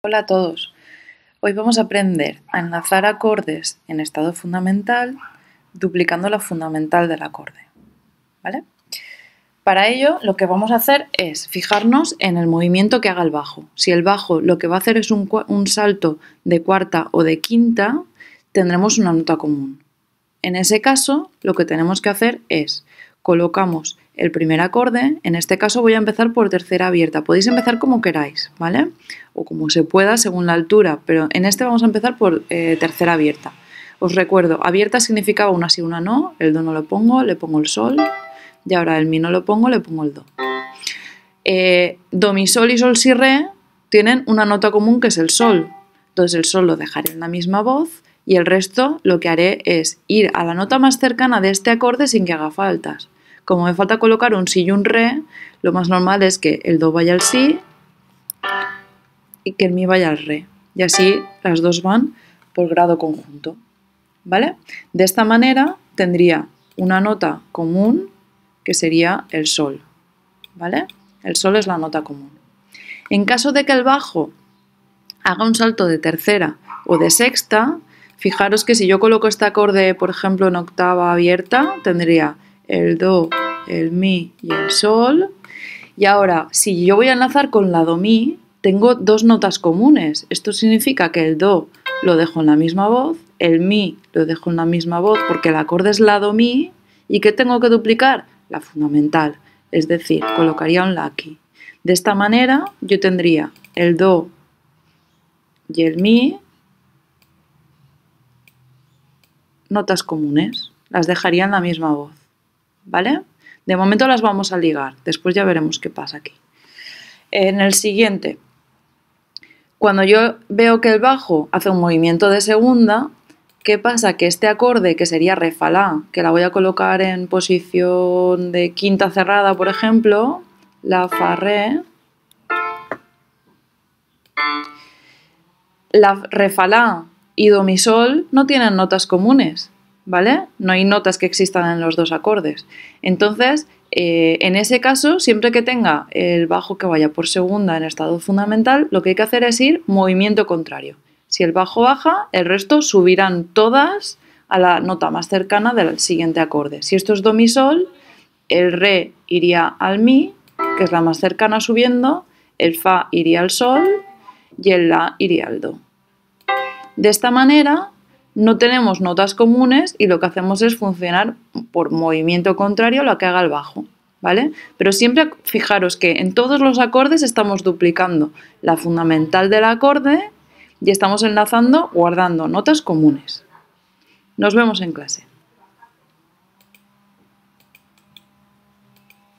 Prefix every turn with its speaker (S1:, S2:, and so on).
S1: Hola a todos. Hoy vamos a aprender a enlazar acordes en estado fundamental duplicando la fundamental del acorde. ¿Vale? Para ello lo que vamos a hacer es fijarnos en el movimiento que haga el bajo. Si el bajo lo que va a hacer es un, un salto de cuarta o de quinta, tendremos una nota común. En ese caso, lo que tenemos que hacer es colocamos el primer acorde. En este caso voy a empezar por tercera abierta. Podéis empezar como queráis, ¿vale? O como se pueda según la altura, pero en este vamos a empezar por eh, tercera abierta. Os recuerdo, abierta significaba una sí, una no, el do no lo pongo, le pongo el sol, y ahora el mi no lo pongo, le pongo el do. Eh, do, mi, sol y sol, si, re tienen una nota común que es el sol. Entonces el sol lo dejaré en la misma voz y el resto lo que haré es ir a la nota más cercana de este acorde sin que haga faltas. Como me falta colocar un si y un re, lo más normal es que el do vaya al si y que el mi vaya al re. Y así las dos van por grado conjunto. ¿Vale? De esta manera tendría una nota común que sería el sol. ¿Vale? El sol es la nota común. En caso de que el bajo haga un salto de tercera o de sexta, fijaros que si yo coloco este acorde, por ejemplo, en octava abierta, tendría el do, el mi y el sol. Y ahora, si yo voy a enlazar con la do mi, tengo dos notas comunes. Esto significa que el do lo dejo en la misma voz, el mi lo dejo en la misma voz porque el acorde es la do mi. ¿Y qué tengo que duplicar? La fundamental. Es decir, colocaría un la aquí. De esta manera yo tendría el do y el mi notas comunes. Las dejaría en la misma voz. ¿Vale? De momento las vamos a ligar, después ya veremos qué pasa aquí. En el siguiente, cuando yo veo que el bajo hace un movimiento de segunda, ¿qué pasa? Que este acorde, que sería re que la voy a colocar en posición de quinta cerrada, por ejemplo, la fa re, la re y do mi sol no tienen notas comunes. ¿vale? No hay notas que existan en los dos acordes. Entonces, eh, en ese caso, siempre que tenga el bajo que vaya por segunda en estado fundamental, lo que hay que hacer es ir movimiento contrario. Si el bajo baja, el resto subirán todas a la nota más cercana del siguiente acorde. Si esto es do mi sol, el re iría al mi, que es la más cercana subiendo, el fa iría al sol y el la iría al do. De esta manera no tenemos notas comunes y lo que hacemos es funcionar por movimiento contrario a lo que haga el bajo. ¿Vale? Pero siempre fijaros que en todos los acordes estamos duplicando la fundamental del acorde y estamos enlazando guardando notas comunes. Nos vemos en clase.